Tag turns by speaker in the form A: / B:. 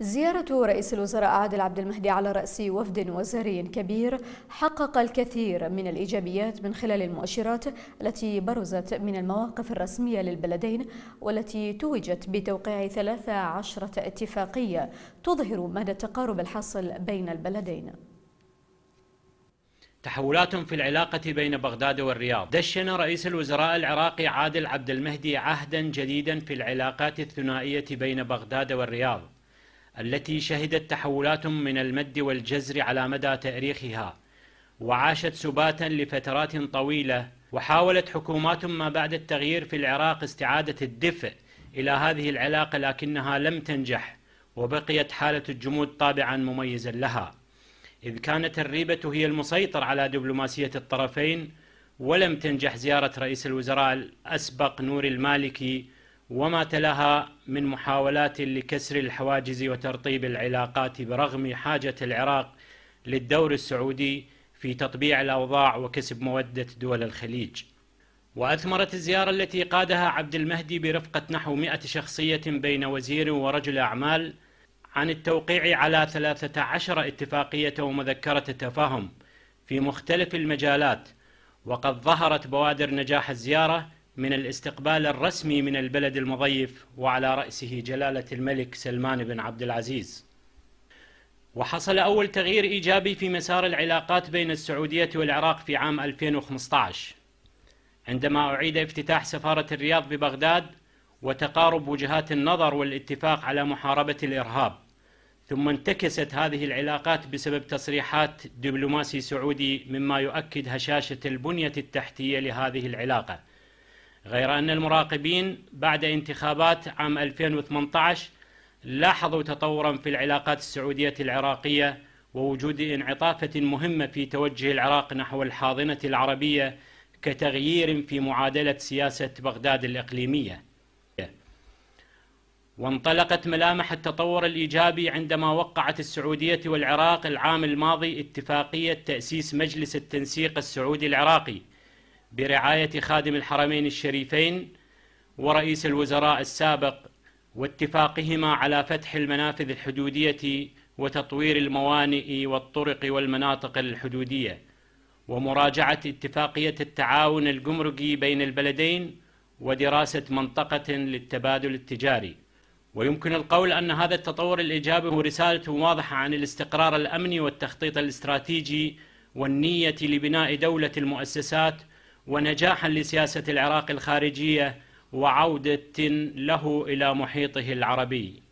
A: زيارة رئيس الوزراء عادل عبد المهدي على رأس وفد وزاري كبير حقق الكثير من الإيجابيات من خلال المؤشرات التي برزت من المواقف الرسمية للبلدين والتي توجت بتوقيع 13 اتفاقية تظهر مدى التقارب الحاصل بين البلدين
B: تحولات في العلاقة بين بغداد والرياض دشن رئيس الوزراء العراقي عادل عبد المهدي عهدا جديدا في العلاقات الثنائية بين بغداد والرياض التي شهدت تحولات من المد والجزر على مدى تاريخها وعاشت سباتا لفترات طويله وحاولت حكومات ما بعد التغيير في العراق استعاده الدفء الى هذه العلاقه لكنها لم تنجح وبقيت حاله الجمود طابعا مميزا لها اذ كانت الريبه هي المسيطر على دبلوماسيه الطرفين ولم تنجح زياره رئيس الوزراء الاسبق نور المالكي وما تلاها من محاولات لكسر الحواجز وترطيب العلاقات برغم حاجة العراق للدور السعودي في تطبيع الأوضاع وكسب مودة دول الخليج وأثمرت الزيارة التي قادها عبد المهدي برفقة نحو مئة شخصية بين وزير ورجل أعمال عن التوقيع على 13 اتفاقية ومذكرة التفاهم في مختلف المجالات وقد ظهرت بوادر نجاح الزيارة من الاستقبال الرسمي من البلد المضيف وعلى رأسه جلالة الملك سلمان بن عبد العزيز وحصل أول تغيير إيجابي في مسار العلاقات بين السعودية والعراق في عام 2015 عندما أعيد افتتاح سفارة الرياض ببغداد وتقارب وجهات النظر والاتفاق على محاربة الإرهاب ثم انتكست هذه العلاقات بسبب تصريحات دبلوماسي سعودي مما يؤكد هشاشة البنية التحتية لهذه العلاقة غير أن المراقبين بعد انتخابات عام 2018 لاحظوا تطورا في العلاقات السعودية العراقية ووجود انعطافة مهمة في توجه العراق نحو الحاضنة العربية كتغيير في معادلة سياسة بغداد الإقليمية وانطلقت ملامح التطور الإيجابي عندما وقعت السعودية والعراق العام الماضي اتفاقية تأسيس مجلس التنسيق السعودي العراقي برعاية خادم الحرمين الشريفين ورئيس الوزراء السابق واتفاقهما على فتح المنافذ الحدودية وتطوير الموانئ والطرق والمناطق الحدودية ومراجعة اتفاقية التعاون الجمركي بين البلدين ودراسة منطقة للتبادل التجاري ويمكن القول أن هذا التطور الإيجابي هو رسالة واضحة عن الاستقرار الأمني والتخطيط الاستراتيجي والنية لبناء دولة المؤسسات ونجاحا لسياسة العراق الخارجية وعودة له إلى محيطه العربي